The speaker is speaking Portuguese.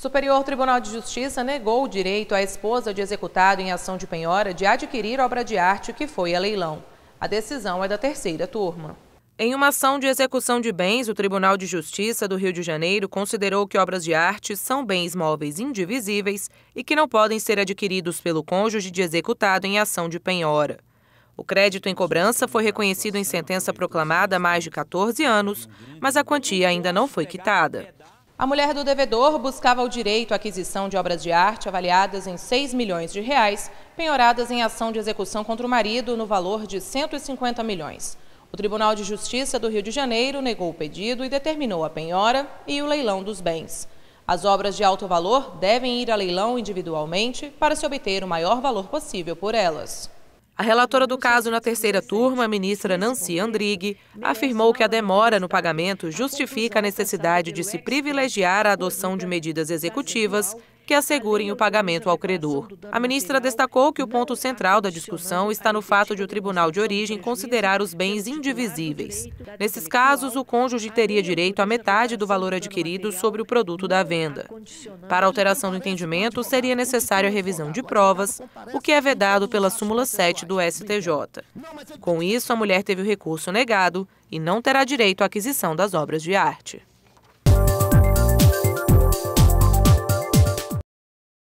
Superior Tribunal de Justiça negou o direito à esposa de executado em ação de penhora de adquirir obra de arte que foi a leilão. A decisão é da terceira turma. Em uma ação de execução de bens, o Tribunal de Justiça do Rio de Janeiro considerou que obras de arte são bens móveis indivisíveis e que não podem ser adquiridos pelo cônjuge de executado em ação de penhora. O crédito em cobrança foi reconhecido em sentença proclamada há mais de 14 anos, mas a quantia ainda não foi quitada. A mulher do devedor buscava o direito à aquisição de obras de arte avaliadas em 6 milhões de reais, penhoradas em ação de execução contra o marido no valor de 150 milhões. O Tribunal de Justiça do Rio de Janeiro negou o pedido e determinou a penhora e o leilão dos bens. As obras de alto valor devem ir a leilão individualmente para se obter o maior valor possível por elas. A relatora do caso na terceira turma, a ministra Nancy Andrighi, afirmou que a demora no pagamento justifica a necessidade de se privilegiar a adoção de medidas executivas que assegurem o pagamento ao credor. A ministra destacou que o ponto central da discussão está no fato de o tribunal de origem considerar os bens indivisíveis. Nesses casos, o cônjuge teria direito à metade do valor adquirido sobre o produto da venda. Para alteração do entendimento, seria necessária a revisão de provas, o que é vedado pela súmula 7 do STJ. Com isso, a mulher teve o recurso negado e não terá direito à aquisição das obras de arte.